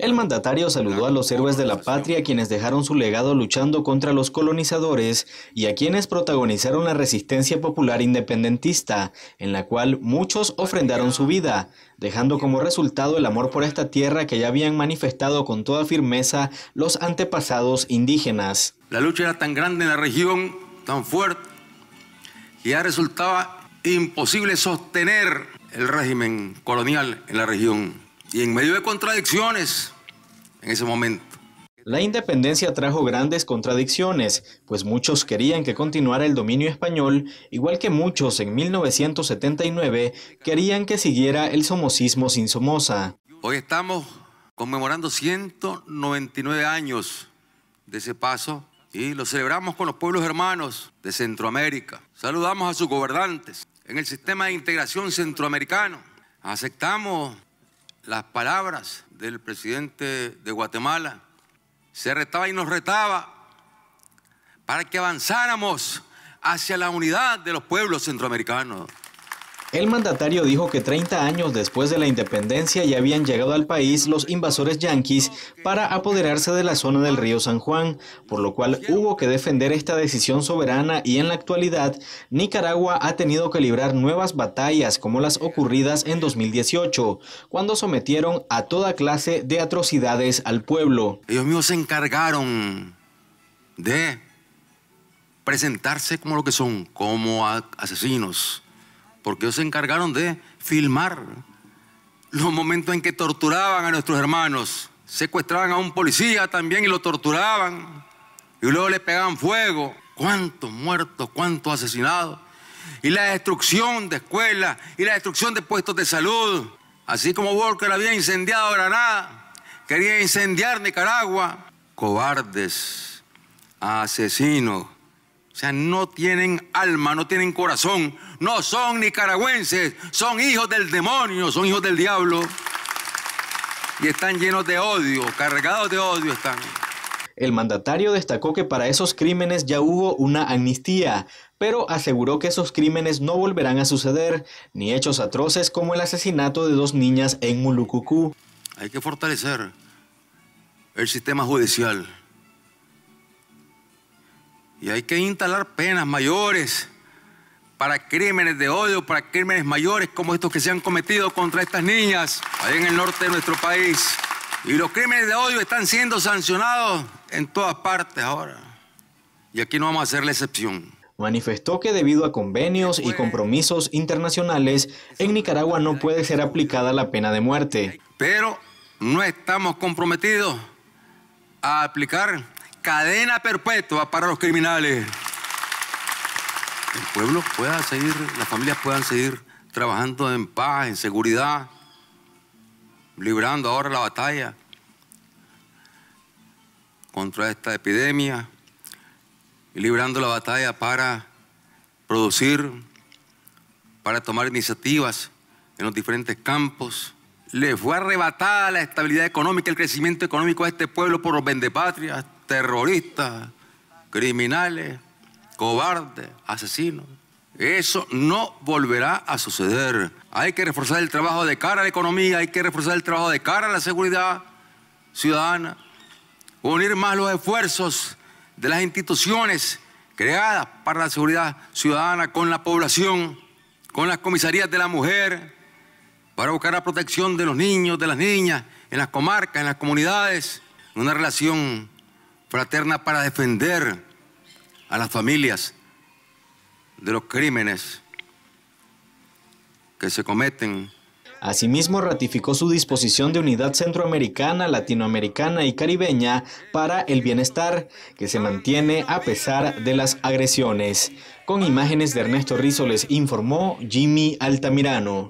El mandatario saludó a los héroes de la patria quienes dejaron su legado luchando contra los colonizadores y a quienes protagonizaron la resistencia popular independentista, en la cual muchos ofrendaron su vida, dejando como resultado el amor por esta tierra que ya habían manifestado con toda firmeza los antepasados indígenas. La lucha era tan grande en la región, tan fuerte, que ya resultaba imposible sostener el régimen colonial en la región y en medio de contradicciones en ese momento. La independencia trajo grandes contradicciones, pues muchos querían que continuara el dominio español, igual que muchos en 1979 querían que siguiera el somocismo sin Somoza. Hoy estamos conmemorando 199 años de ese paso y lo celebramos con los pueblos hermanos de Centroamérica. Saludamos a sus gobernantes en el sistema de integración centroamericano. Aceptamos las palabras del presidente de Guatemala. Se retaba y nos retaba para que avanzáramos hacia la unidad de los pueblos centroamericanos. El mandatario dijo que 30 años después de la independencia ya habían llegado al país los invasores yanquis para apoderarse de la zona del río San Juan, por lo cual hubo que defender esta decisión soberana y en la actualidad Nicaragua ha tenido que librar nuevas batallas como las ocurridas en 2018, cuando sometieron a toda clase de atrocidades al pueblo. Ellos mismos se encargaron de presentarse como lo que son, como asesinos porque ellos se encargaron de filmar los momentos en que torturaban a nuestros hermanos, secuestraban a un policía también y lo torturaban, y luego le pegaban fuego. ¿Cuántos muertos, cuántos asesinados? Y la destrucción de escuelas, y la destrucción de puestos de salud, así como Walker había incendiado Granada, quería incendiar Nicaragua. Cobardes, asesinos, o sea, no tienen alma, no tienen corazón, no son nicaragüenses, son hijos del demonio, son hijos del diablo. Y están llenos de odio, cargados de odio están. El mandatario destacó que para esos crímenes ya hubo una amnistía, pero aseguró que esos crímenes no volverán a suceder, ni hechos atroces como el asesinato de dos niñas en Mulucucú. Hay que fortalecer el sistema judicial y hay que instalar penas mayores para crímenes de odio, para crímenes mayores como estos que se han cometido contra estas niñas ahí en el norte de nuestro país. Y los crímenes de odio están siendo sancionados en todas partes ahora. Y aquí no vamos a hacer la excepción manifestó que debido a convenios y compromisos internacionales, en Nicaragua no puede ser aplicada la pena de muerte. Pero no estamos comprometidos a aplicar cadena perpetua para los criminales. El pueblo pueda seguir, las familias puedan seguir trabajando en paz, en seguridad, librando ahora la batalla contra esta epidemia y librando la batalla para producir, para tomar iniciativas en los diferentes campos. Le fue arrebatada la estabilidad económica, el crecimiento económico a este pueblo por los vendepatrias, terroristas, criminales, cobardes, asesinos. Eso no volverá a suceder. Hay que reforzar el trabajo de cara a la economía, hay que reforzar el trabajo de cara a la seguridad ciudadana, unir más los esfuerzos de las instituciones creadas para la seguridad ciudadana con la población, con las comisarías de la mujer, para buscar la protección de los niños, de las niñas, en las comarcas, en las comunidades, en una relación fraterna para defender a las familias de los crímenes que se cometen. Asimismo, ratificó su disposición de unidad centroamericana, latinoamericana y caribeña para el bienestar, que se mantiene a pesar de las agresiones. Con imágenes de Ernesto les informó Jimmy Altamirano.